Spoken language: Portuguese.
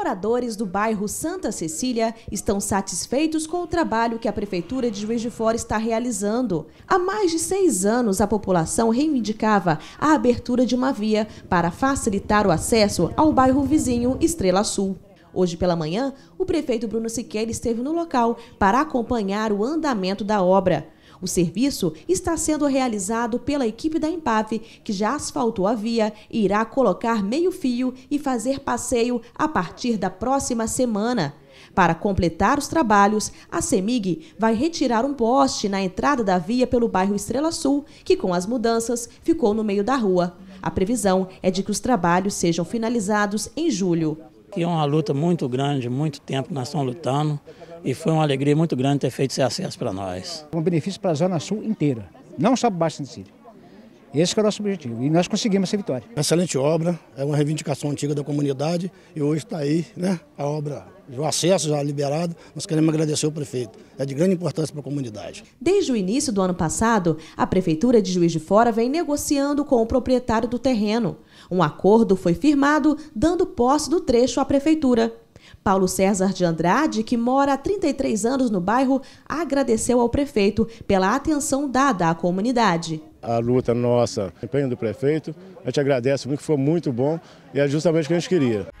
moradores do bairro Santa Cecília estão satisfeitos com o trabalho que a Prefeitura de Juiz de Fora está realizando. Há mais de seis anos, a população reivindicava a abertura de uma via para facilitar o acesso ao bairro vizinho Estrela Sul. Hoje pela manhã, o prefeito Bruno Siqueira esteve no local para acompanhar o andamento da obra. O serviço está sendo realizado pela equipe da Empave, que já asfaltou a via e irá colocar meio-fio e fazer passeio a partir da próxima semana. Para completar os trabalhos, a CEMIG vai retirar um poste na entrada da via pelo bairro Estrela Sul, que com as mudanças ficou no meio da rua. A previsão é de que os trabalhos sejam finalizados em julho. Que é uma luta muito grande, muito tempo nós estamos lutando e foi uma alegria muito grande ter feito esse acesso para nós. Um benefício para a Zona Sul inteira, não só para o Baixo do Cecília. Esse é o nosso objetivo e nós conseguimos essa vitória. Excelente obra, é uma reivindicação antiga da comunidade e hoje está aí né, a obra, o acesso já liberado. Nós queremos agradecer o prefeito, é de grande importância para a comunidade. Desde o início do ano passado, a Prefeitura de Juiz de Fora vem negociando com o proprietário do terreno. Um acordo foi firmado dando posse do trecho à Prefeitura. Paulo César de Andrade, que mora há 33 anos no bairro, agradeceu ao prefeito pela atenção dada à comunidade a luta nossa, empenho do prefeito. A gente agradece muito, foi muito bom e é justamente o que a gente queria.